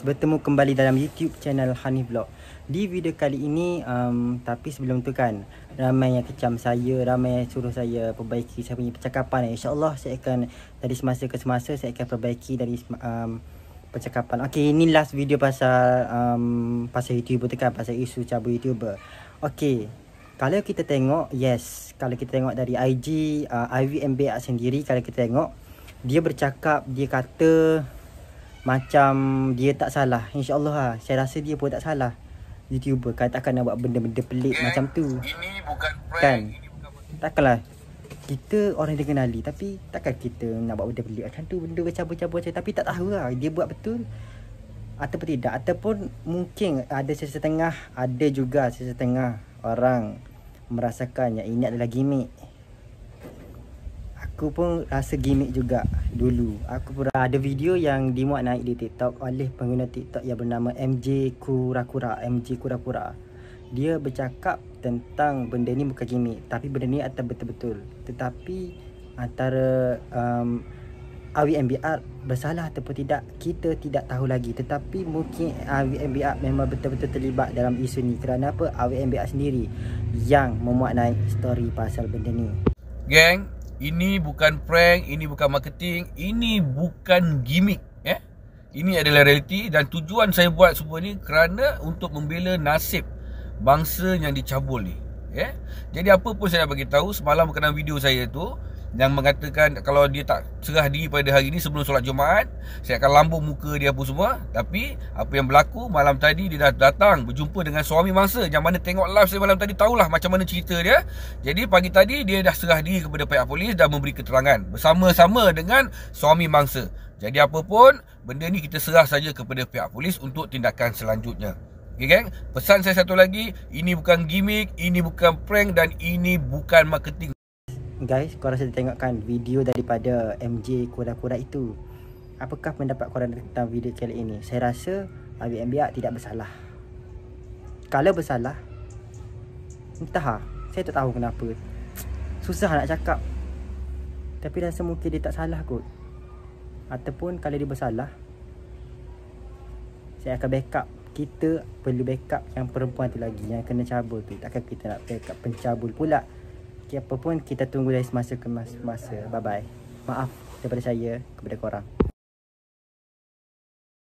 Bertemu kembali dalam YouTube channel Hanif Blog. Di video kali ini um, Tapi sebelum tu kan Ramai yang kecam saya Ramai yang suruh saya perbaiki saya punya percakapan Allah saya akan Dari semasa ke semasa Saya akan perbaiki dari um, Percakapan Okey, ini last video pasal um, Pasal YouTube tu kan Pasal isu cabut YouTuber Okey, Kalau kita tengok Yes Kalau kita tengok dari IG uh, IVMBA sendiri Kalau kita tengok Dia bercakap Dia kata macam dia tak salah InsyaAllah lah Saya rasa dia pun tak salah Youtuber kan takkan nak buat benda-benda pelik okay. macam tu Ini bukan prank kan? Takkanlah Kita orang yang dikenali Tapi takkan kita nak buat benda pelik macam tu Benda bercabar-cabar macam tu Tapi tak tahu lah Dia buat betul Ataupun tidak Ataupun mungkin ada sesetengah Ada juga sesetengah orang Merasakan yang ini adalah gimmick Aku pun rasa gimmick juga dulu aku pernah ada video yang dimuat naik di TikTok oleh pengguna TikTok yang bernama MJ Kura Kura MJ Kura Kura dia bercakap tentang benda ni bukan gimmick tapi benda ni atas betul-betul tetapi antara um, Awi MBR bersalah ataupun tidak kita tidak tahu lagi tetapi mungkin Awi MBR memang betul-betul terlibat dalam isu ni kerana apa Awi MBR sendiri yang memuat naik story pasal benda ni Gang, ini bukan prank, ini bukan marketing, ini bukan gimmick, eh. Ini adalah realiti dan tujuan saya buat semua ni kerana untuk membela nasib bangsa yang dicabul ni, eh. Jadi apa pun saya nak tahu semalam berkenaan video saya tu, yang mengatakan kalau dia tak serah diri pada hari ini sebelum solat Jumaat saya akan lambung muka dia apa semua tapi apa yang berlaku malam tadi dia dah datang berjumpa dengan suami mangsa yang mana tengok live saya malam tadi tahulah macam mana cerita dia jadi pagi tadi dia dah serah diri kepada pihak polis dan memberi keterangan bersama-sama dengan suami mangsa jadi apapun benda ni kita serah saja kepada pihak polis untuk tindakan selanjutnya Okay, gang? Pesan saya satu lagi, ini bukan gimmick, ini bukan prank dan ini bukan marketing guys korang sudah tengokkan video daripada MJ kura-kura itu apakah pendapat korang tentang video kali ini saya rasa Abi MBA tidak bersalah kalau bersalah entah lah. saya tak tahu kenapa susah nak cakap tapi rasa mungkin dia tak salah kot ataupun kalau dia bersalah saya akan backup kita perlu backup yang perempuan tu lagi yang kena cabul tu takkan kita nak backup pencabul pula Okay, apa pun kita tunggu dari semasa ke masa. Bye-bye. Maaf daripada saya kepada korang.